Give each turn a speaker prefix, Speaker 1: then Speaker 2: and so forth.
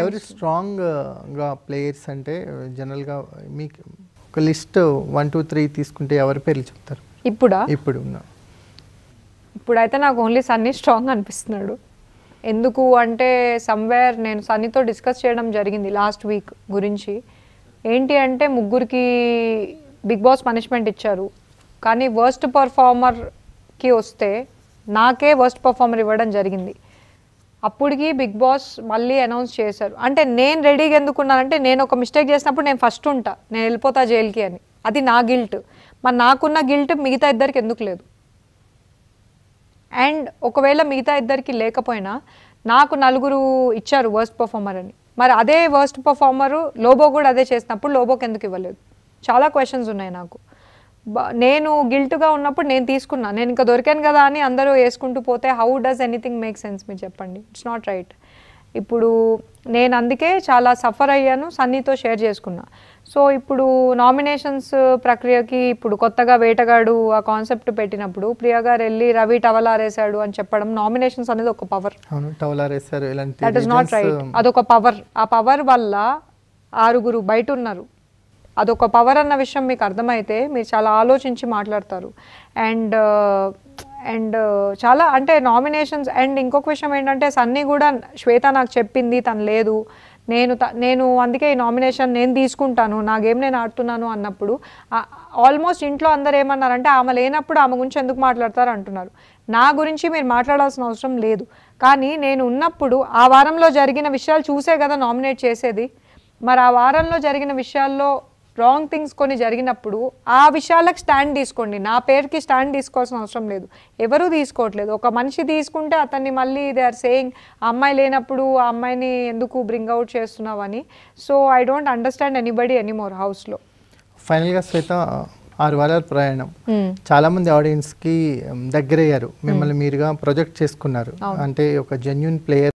Speaker 1: ఎవరి
Speaker 2: స్ట్రాంగ్గా ప్లేయర్స్ అంటే జనరల్గా మీకు ఒక లిస్ట్ వన్ టూ త్రీ తీసుకుంటే ఎవరి పేర్లు చెప్తారు ఇప్పుడా ఇప్పుడు
Speaker 1: ఇప్పుడైతే నాకు ఓన్లీ సన్నీ స్ట్రాంగ్ అనిపిస్తున్నాడు ఎందుకు అంటే సమ్వేర్ నేను సన్నీతో డిస్కస్ చేయడం జరిగింది లాస్ట్ వీక్ గురించి ఏంటి అంటే ముగ్గురికి బిగ్ బాస్ పనిష్మెంట్ ఇచ్చారు కానీ వర్స్ట్ పర్ఫార్మర్కి వస్తే నాకే వర్స్ట్ పర్ఫార్మర్ ఇవ్వడం జరిగింది అప్పటికి బిగ్ బాస్ మళ్ళీ అనౌన్స్ చేశారు అంటే నేను రెడీగా ఎందుకున్నానంటే నేను ఒక మిస్టేక్ చేసినప్పుడు నేను ఫస్ట్ ఉంటా నేను వెళ్ళిపోతా జైలుకి అని అది నా గిల్ట్ మరి నాకున్న గిల్ట్ మిగతా ఇద్దరికి ఎందుకు లేదు అండ్ ఒకవేళ మిగతా ఇద్దరికి లేకపోయినా నాకు నలుగురు ఇచ్చారు వర్స్ట్ పర్ఫార్మర్ అని మరి అదే వర్స్ట్ పర్ఫార్మరు లోబో కూడా అదే చేసినప్పుడు లోబోకి ఎందుకు ఇవ్వలేదు చాలా క్వశ్చన్స్ ఉన్నాయి నాకు నేను గిల్ట్గా ఉన్నప్పుడు నేను తీసుకున్నా నేను ఇంకా దొరికాను కదా అని అందరూ వేసుకుంటూ పోతే how does anything make sense మీరు చెప్పండి ఇట్స్ నాట్ రైట్ ఇప్పుడు నేను అందుకే చాలా సఫర్ అయ్యాను సన్నీతో షేర్ చేసుకున్నా సో ఇప్పుడు నామినేషన్స్ ప్రక్రియకి ఇప్పుడు కొత్తగా వేటగాడు ఆ కాన్సెప్ట్ పెట్టినప్పుడు ప్రియా గారు వెళ్ళి రవి టవలారేశాడు అని చెప్పడం నామినేషన్స్ అనేది ఒక power
Speaker 2: that is not right
Speaker 1: అదొక పవర్ ఆ పవర్ వల్ల ఆరుగురు బయట ఉన్నారు అదొక పవర్ అన్న విషయం మీకు అర్థమైతే మీరు చాలా ఆలోచించి మాట్లాడతారు అండ్ అండ్ uh, uh, చాలా అంటే నామినేషన్స్ అండ్ ఇంకొక విషయం ఏంటంటే సన్నీ కూడా శ్వేత నాకు చెప్పింది తను లేదు నేను నేను అందుకే ఈ నామినేషన్ నేను తీసుకుంటాను నా గేమ్ నేను ఆడుతున్నాను అన్నప్పుడు ఆల్మోస్ట్ ఇంట్లో అందరు ఏమన్నారంటే ఆమె లేనప్పుడు ఆమె గురించి ఎందుకు మాట్లాడతారు అంటున్నారు నా గురించి మీరు మాట్లాడాల్సిన అవసరం లేదు కానీ నేను ఉన్నప్పుడు ఆ వారంలో జరిగిన విషయాలు చూసే కదా నామినేట్ చేసేది మరి ఆ వారంలో జరిగిన విషయాల్లో రాంగ్ థింగ్స్ కొన్ని జరిగినప్పుడు ఆ విషయాలకు స్టాండ్ తీసుకోండి నా పేరుకి స్టాండ్ తీసుకోవాల్సిన అవసరం లేదు ఎవరు తీసుకోవట్లేదు ఒక మనిషి తీసుకుంటే అతన్ని మళ్ళీ దే ఆర్ సేయింగ్ అమ్మాయి లేనప్పుడు ఆ అమ్మాయిని ఎందుకు బ్రింగ్ అవుట్ చేస్తున్నావు అని so I don't understand anybody anymore హౌస్లో
Speaker 2: ఫైనల్గా శ్వేత ఆరు వారాల ప్రయాణం hmm. చాలా మంది ఆడియన్స్ కి దగ్గరయ్యారు hmm. మిమ్మల్ని మీరుగా ప్రొజెక్ట్ చేసుకున్నారు అంటే ఒక జెన్యున్ ప్లేయర్